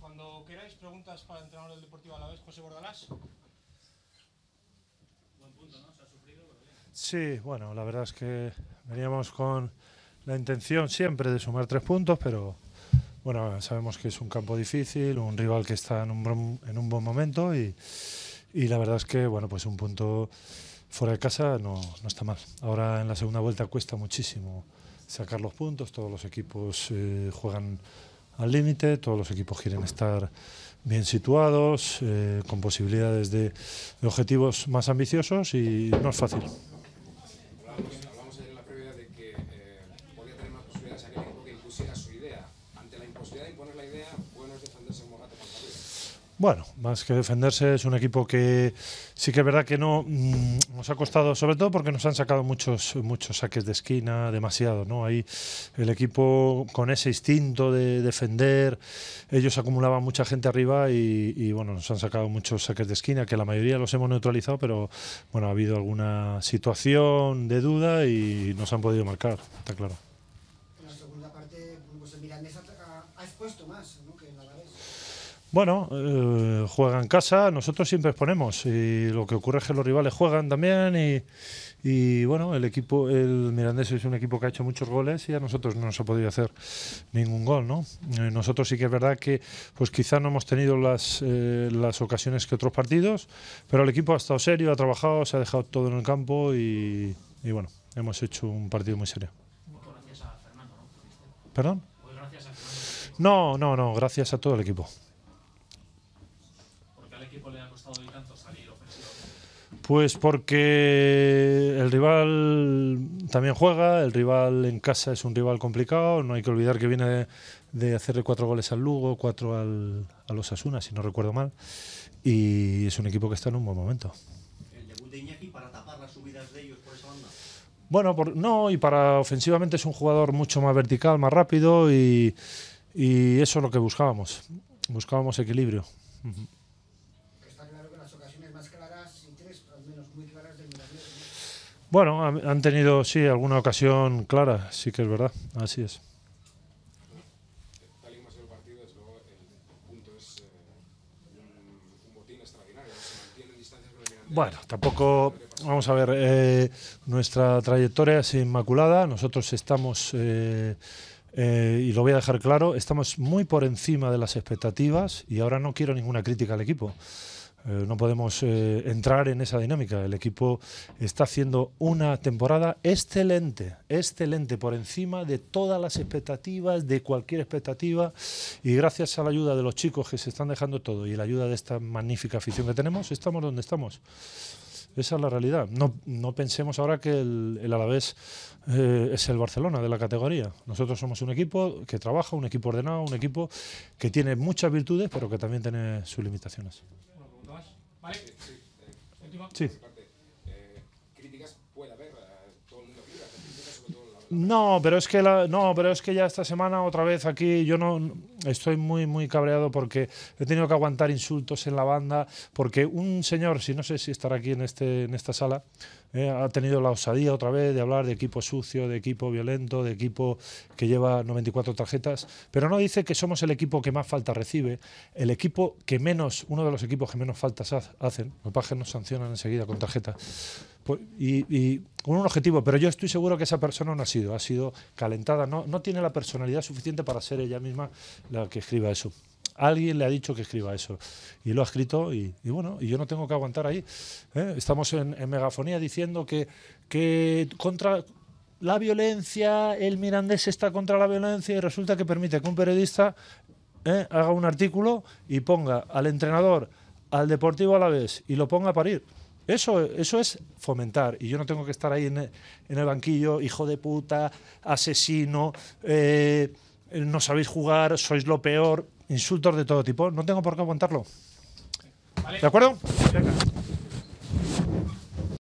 cuando queráis, preguntas para el entrenador del Deportivo a la vez, José Bordalás. punto, ¿no? Se ha sufrido, bien. Sí, bueno, la verdad es que veníamos con la intención siempre de sumar tres puntos, pero bueno, sabemos que es un campo difícil, un rival que está en un, buen, momento y, la verdad es que, bueno, pues un punto fuera de casa no, no, está mal. Ahora en la segunda vuelta cuesta muchísimo sacar los puntos, todos los equipos eh, juegan al límite, todos los equipos quieren estar bien situados, eh, con posibilidades de, de, objetivos más ambiciosos y no es fácil. Hablamos en la previa de que eh, podía tener más posibilidades aquel equipo que impusiera su idea. Ante la imposibilidad de imponer la idea, bueno, más que defenderse, es un equipo que sí que es verdad que no mm, nos ha costado, sobre todo porque nos han sacado muchos, muchos saques de esquina, demasiado, ¿no? hay el equipo con ese instinto de defender, ellos acumulaban mucha gente arriba y, y bueno, nos han sacado muchos saques de esquina, que la mayoría los hemos neutralizado, pero bueno, ha habido alguna situación de duda y nos han podido marcar, está claro. Bueno, eh, juega en casa, nosotros siempre exponemos y lo que ocurre es que los rivales juegan también y, bueno, el equipo, el Mirandés es un equipo que ha hecho muchos goles y a nosotros no nos ha podido hacer ningún gol, ¿no? Eh, nosotros sí que es verdad que pues quizá no hemos tenido eh, las, ocasiones que otros partidos, pero el equipo ha estado serio, ha trabajado, se ha dejado todo en el campo y, bueno, hemos hecho un partido muy serio. Gracias a Fernando, ¿Perdón? Pues no, no, no, gracias a todo el equipo. Pues porque el rival también juega, el rival en casa es un rival complicado, no hay que olvidar que viene de, hacerle cuatro goles al Lugo, cuatro al, a los Asuna, si no recuerdo mal, y es un equipo que está en un buen momento. ¿El de Iñaki para tapar las subidas de ellos por esa banda? Bueno, por, no, y para ofensivamente es un jugador mucho más vertical, más rápido, y, eso es lo que buscábamos, buscábamos equilibrio. Bueno, han tenido, sí, alguna ocasión clara, sí que es verdad, así es. Bueno, tampoco, vamos a ver, eh, nuestra trayectoria es inmaculada, nosotros estamos, eh, eh, y lo voy a dejar claro, estamos muy por encima de las expectativas y ahora no quiero ninguna crítica al equipo. Eh, no podemos eh, entrar en esa dinámica. El equipo está haciendo una temporada excelente, excelente, por encima de todas las expectativas, de cualquier expectativa. Y gracias a la ayuda de los chicos que se están dejando todo y la ayuda de esta magnífica afición que tenemos, estamos donde estamos. Esa es la realidad. No, no pensemos ahora que el, Alavés eh, es el Barcelona de la categoría. Nosotros somos un equipo que trabaja, un equipo ordenado, un equipo que tiene muchas virtudes, pero que también tiene sus limitaciones. ¿Vale? Sí. No, pero es que no, pero es que ya esta semana otra vez aquí yo no estoy muy muy cabreado porque he tenido que aguantar insultos en la banda porque un señor, si no sé si estará aquí en este en esta sala, eh, ha tenido la osadía otra vez de hablar de equipo sucio, de equipo violento, de equipo que lleva 94 tarjetas, pero no dice que somos el equipo que más falta recibe, el equipo que menos, uno de los equipos que menos faltas hacen, los pajes nos sancionan enseguida con tarjeta y, con un objetivo, pero yo estoy seguro que esa persona no ha sido, ha sido calentada, no, tiene la personalidad suficiente para ser ella misma la que escriba eso. Alguien le ha dicho que escriba eso y lo ha escrito y, bueno, y yo no tengo que aguantar ahí. ¿eh? Estamos en, megafonía diciendo que, que contra, la violencia, el mirandés está contra la violencia y resulta que permite que un periodista ¿eh? haga un artículo y ponga al entrenador, al deportivo a la vez y lo ponga a parir. Eso, es fomentar. Y yo no tengo que estar ahí en el, banquillo, hijo de puta, asesino, eh, no sabéis jugar, sois lo peor, insultos de todo tipo. No tengo por qué aguantarlo. ¿De acuerdo?